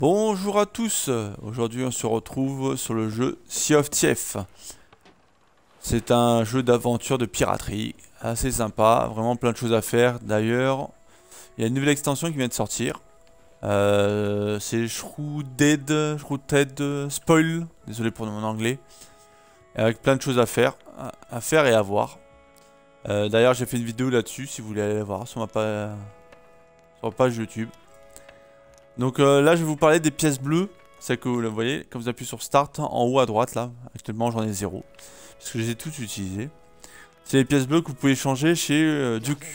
Bonjour à tous, aujourd'hui on se retrouve sur le jeu Sea of Tief. C'est un jeu d'aventure de piraterie, assez sympa, vraiment plein de choses à faire. D'ailleurs, il y a une nouvelle extension qui vient de sortir. Euh, c'est Shrouded, Shrouded Spoil, désolé pour mon anglais. Avec plein de choses à faire, à faire et à voir. Euh, d'ailleurs j'ai fait une vidéo là-dessus si vous voulez aller la voir sur ma page YouTube. Donc euh, là, je vais vous parler des pièces bleues. Celles que vous voyez, quand vous appuyez sur Start, en haut à droite, là, actuellement, j'en ai zéro. Parce que je les ai toutes utilisées. C'est les pièces bleues que vous pouvez changer chez euh, Duke.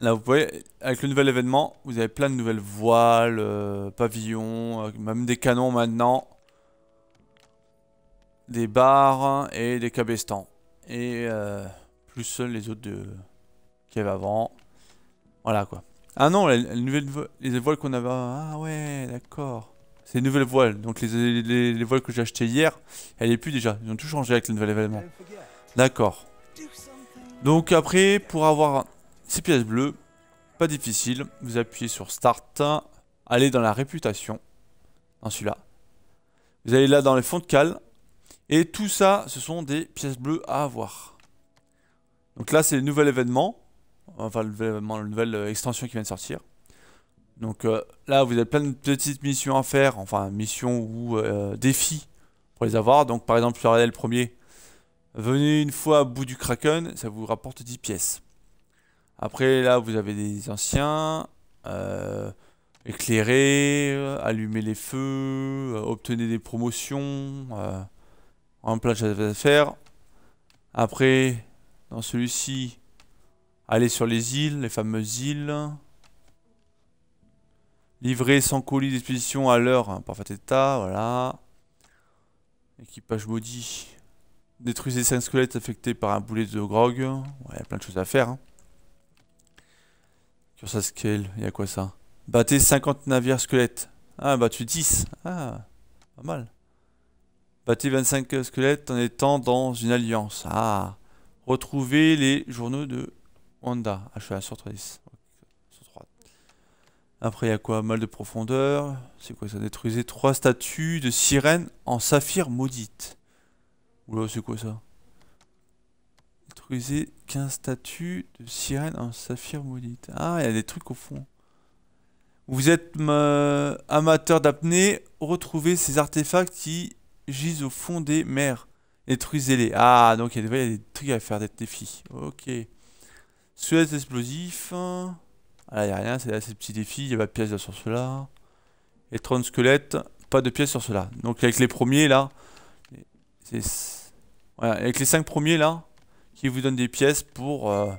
Là, vous pouvez, avec le nouvel événement, vous avez plein de nouvelles voiles, euh, pavillons, même des canons maintenant. Des barres et des cabestans. Et plus les autres qu'il y avait avant. Voilà quoi. Ah non, les, nouvelles voiles qu'on avait... Ah ouais, d'accord. C'est les nouvelles voiles. Donc les, voiles que j'ai achetées hier, elle est plus déjà. Ils ont tout changé avec le nouvel événement. D'accord. Donc après, pour avoir ces pièces bleues, pas difficile. Vous appuyez sur Start. Allez dans la réputation. Dans celui-là. Vous allez là dans les fonds de cale. Et tout ça, ce sont des pièces bleues à avoir. Donc là, c'est le nouvel événement enfin la nouvelle euh, extension qui vient de sortir. Donc euh, là, vous avez plein de petites missions à faire, enfin missions ou euh, défis pour les avoir. Donc par exemple, le le premier. Venez une fois à bout du Kraken, ça vous rapporte 10 pièces. Après, là, vous avez des anciens, éclairer, allumer les feux, obtenir des promotions, en plein de à faire. Après, dans celui-ci, Aller sur les îles, les fameuses îles. Livrer sans colis d'expédition à l'heure, hein, parfait état, voilà. Équipage maudit. Détruisez 5 squelettes affectés par un boulet de grog. Il y a plein de choses à faire. Hein. Sur sa scale, il y a quoi ça Battez 50 navires squelettes. Ah, battu 10. Ah, pas mal. Battez 25 squelettes en étant dans une alliance. Ah, retrouvez les journaux de Wanda, ah, je suis à sur Après, il y a quoi Mal de profondeur. C'est quoi ça Détruisez trois statues de sirène en saphir maudite. Oula, c'est quoi ça Détruisez 15 statues de sirène en saphir maudite. Ah, il y a des trucs au fond. Vous êtes amateur d'apnée, retrouvez ces artefacts qui gisent au fond des mers. Détruisez-les. Ah, donc il y a des trucs à faire, des défis. Ok. Squelette explosif. Hein. Ah là, y a rien, c'est assez petit défi, il y a pas de pièces sur cela. Et 30 squelettes, pas de pièces sur cela. Donc avec les premiers là, voilà, avec les 5 premiers là, qui vous donnent des pièces pour ce euh,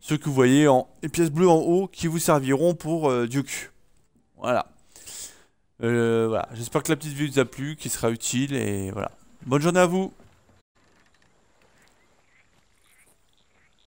ceux que vous voyez en les pièces bleues en haut, qui vous serviront pour euh, Duke. Voilà. Euh, voilà. J'espère que la petite vidéo vous a plu, qu'il sera utile et voilà. Bonne journée à vous